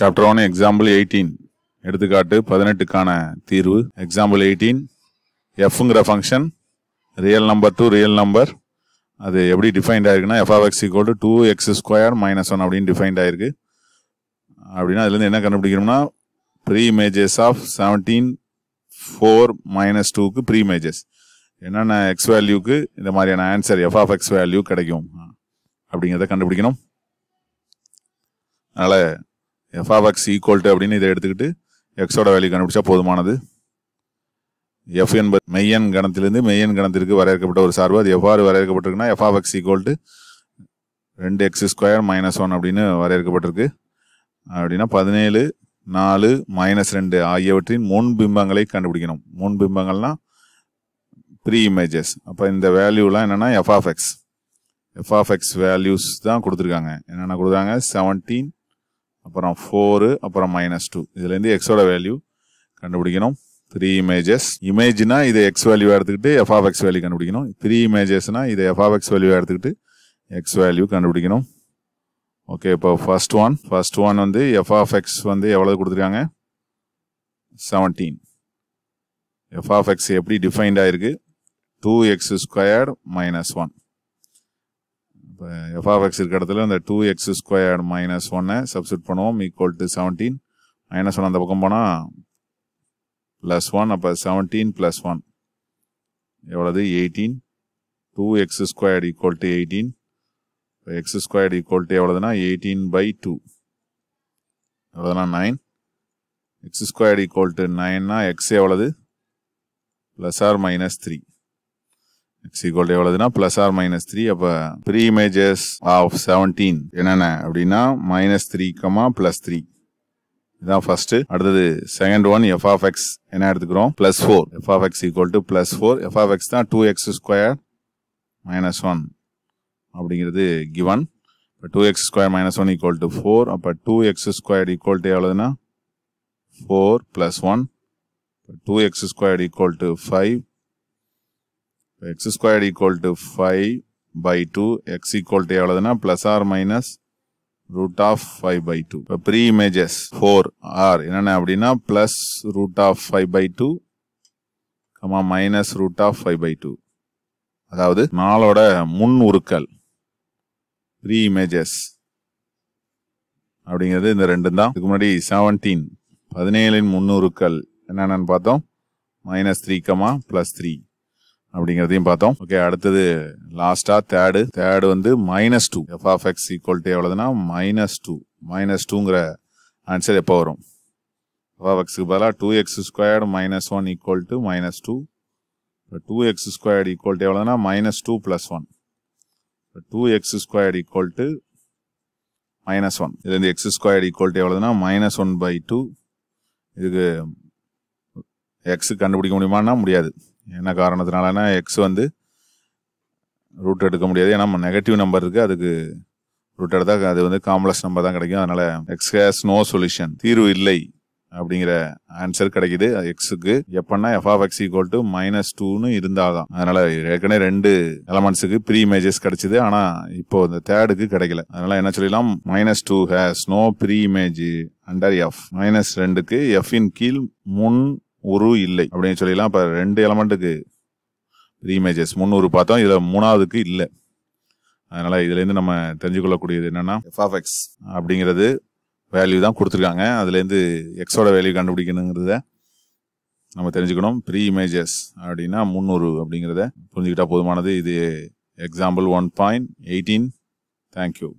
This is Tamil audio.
சாப்டர் ஒன் எக்ஸாம்பிள் எயிட்டீன் எடுத்துக்காட்டு பதினெட்டுக்கான தீர்வு எக்ஸாம்பிள் எயிட்டீன் எஃப்ங்கிற function real number to real number அது எப்படி டிஃபைன்ட் ஆயிருக்குன்னா f of x equal to two x square minus one அப்படின்னு டிஃபைன்ட் ஆயிருக்கு அப்படின்னா அதுலேருந்து என்ன கண்டுபிடிக்கணும்னா preimages of seventeen four minus டூக்கு ப்ரீ இமேஜஸ் என்னென்ன எக்ஸ் வேல்யூக்கு இந்த மாதிரியான answer f of x value கிடைக்கும் அப்படிங்கிறத கண்டுபிடிக்கணும் அதனால் எஃப் ஆஃப் எக்ஸ் ஈக்குவல் அப்படின்னு இதை எடுத்துக்கிட்டு எக்ஸோட வேல்யூ கண்டுபிடிச்சா போதுமானது எஃப் என்பது மெய்யன் கணத்திலிருந்து மெய்யன் கணத்திற்கு வரையறுக்கப்பட்ட ஒரு சார்பு அது எவ்வாறு வரையறுக்கப்பட்டிருக்குன்னா எஃப் ஆஃப் எக்ஸ் ஈக்குவல் ரெண்டு எக்ஸ் ஸ்கொயர் மைனஸ் ஒன் அப்படின்னு வரையறுக்கப்பட்டிருக்கு அப்படின்னா பதினேழு நாலு மைனஸ் ரெண்டு ஆகியவற்றின் முன் பிம்பங்களை கண்டுபிடிக்கணும் முன் பிம்பங்கள்னா ப்ரீ இமேஜஸ் அப்போ இந்த வேல்யூலாம் என்னென்னா f of x f of x values தான் கொடுத்துருக்காங்க என்னென்ன கொடுக்குறாங்க செவன்டீன் அப்புறம் ஃபோரு அப்புறம் மைனஸ் டூ இதுலேருந்து எக்ஸோட வேல்யூ கண்டுபிடிக்கணும் த்ரீ இமேஜஸ் இமேஜ்னா இது எக்ஸ் வேல்யூ எடுத்துக்கிட்டு எஃப் ஆஃப் எக்ஸ் வேல்யூ கண்டுபிடிக்கணும் த்ரீ இமேஜஸ்னால் இது எஃப் ஆஃப் எக்ஸ் வேல்யூ எடுத்துக்கிட்டு எக்ஸ் வேல்யூ கண்டுபிடிக்கணும் ஓகே இப்போ ஃபர்ஸ்ட் ஒன் ஃபர்ஸ்ட் ஒன் வந்து எஃப் ஆஃப் எக்ஸ் வந்து எவ்வளவு கொடுத்துருக்காங்க செவன்டீன் எஃப் ஆஃப் எக்ஸ் எப்படி டிஃபைன்ட் ஆயிருக்கு two x square minus one இப்போ எஃப்ஆஃப்எக்ஸ் இருக்க இடத்துல அந்த டூ எக்ஸ் ஸ்கொயர் மைனஸ் ஒன்னை சப்ஸ்டியூட் பண்ணுவோம் equal to seventeen minus one அந்த பக்கம் போனால் ப்ளஸ் ஒன் அப்போ செவன்டீன் ப்ளஸ் ஒன் எவ்வளவு eighteen two x squared equal to eighteen இப்போ எக்ஸ் ஸ்கொயர்டு ஈக்குவல் டு எவ்வளோதுனா எயிட்டீன் பை டூ எவ்வளோதுனா nine x squared equal to நைன்னா எக்ஸ் எவ்வளவு ப்ளஸ் ஆர் மைனஸ் த்ரீ சீக்வல் எவ்வளவுனா பிளஸ் ஆர் மைனஸ் த்ரீ அப்போ ப்ரீ இமேஜஸ் ஆஃப் செவன்டீன் என்னென்ன அப்படின்னா minus three comma plus three இதான் ஃபர்ஸ்ட் அடுத்தது second one f of x என்ன எடுத்துக்கிறோம் plus four f of x equal to plus four f of x தான் two x square minus one அப்படிங்கிறது கிவன் இப்போ two x square minus one equal to four அப்போ two x square equal to எவ்வளோதுன்னா four plus one two x square equal to five இப்போ x equal to 5 five by two equal to எவளதுனா, plus plus or minus root of five by two இப்போ ப்ரீ இமேஜஸ் ஃபோர் ஆர் என்னென்ன அப்படின்னா plus root of five by two comma minus root of five by two அதாவது நாளோட முன் உருக்கல, ப்ரீ இமேஜஸ் அப்படிங்கிறது இந்த ரெண்டு தான் இதுக்கு முன்னாடி செவன்டீன் பதினேழின் முன்னுருக்கள் என்னென்னு பார்த்தோம் minus three comma plus three அப்படிங்கிறதையும் பார்த்தோம் ஓகே அடுத்தது லாஸ்டா தேர்டு தேர்டு வந்து minus two f of x equal to எவ்வளோதுன்னா மைனஸ் டூ மைனஸ் டூங்கிற ஆன்சர் எப்போ வரும் எஃப் ஆஃப் எக்ஸுக்கு பதிலாக two x squared minus one equal to minus two இப்போ two x squared equal to எவ்வளோதுன்னா மைனஸ் டூ ப்ளஸ் ஒன் இப்போ two x squared equal to minus one இதுலேருந்து எக்ஸ் ஸ்கொயர்டு ஈக்குவல் டு எவ்வளோதுன்னா மைனஸ் ஒன் பை டூ இதுக்கு எக்ஸு கண்டுபிடிக்க முடியுமான்னா முடியாது என்ன காரணத்தினாலனா எக்ஸ் வந்து ரூட் எடுக்க முடியாது ஏன்னா நெகட்டிவ் நம்பர் இருக்குது அதுக்கு ரூட் எடுத்தால் அது வந்து காம்ப்ளெக்ஸ் நம்பர் தான் கிடைக்கும் அதனால் எக்ஸ் ஹேஸ் நோ சொல்யூஷன் தீர்வு இல்லை அப்படிங்கிற ஆன்சர் கிடைக்குது எக்ஸுக்கு எப்பன்னா f of x equal to minus டூன்னு தான் அதனால் ஏற்கனவே ரெண்டு எலமெண்ட்ஸுக்கு ப்ரீ இமேஜஸ் கிடைச்சிது ஆனால் இப்போ இந்த தேர்டுக்கு கிடைக்கல அதனால் என்ன சொல்லிடலாம் minus two has no pre image under f minus ரெண்டுக்கு எஃப் இன் கீழ் முன் உரு இல்லை அப்படின்னு சொல்லிலாம் இப்போ ரெண்டு எலமெண்ட்டுக்கு ரீமேஜஸ் முந்நூறு பார்த்தோம் இதில் மூணாவதுக்கு இல்லை அதனால் இதுலேருந்து நம்ம தெரிஞ்சுக்கொள்ளக்கூடியது என்னென்னா எஃப்எக்ஸ் அப்படிங்கிறது வேல்யூ தான் கொடுத்துருக்காங்க அதுலேருந்து எக்ஸோட வேல்யூ கண்டுபிடிக்கணுங்கிறத நம்ம தெரிஞ்சுக்கணும் ப்ரீ இமேஜஸ் அப்படின்னா முந்நூறு அப்படிங்கிறத புரிஞ்சுக்கிட்டால் போதுமானது இது example one point eighteen thank you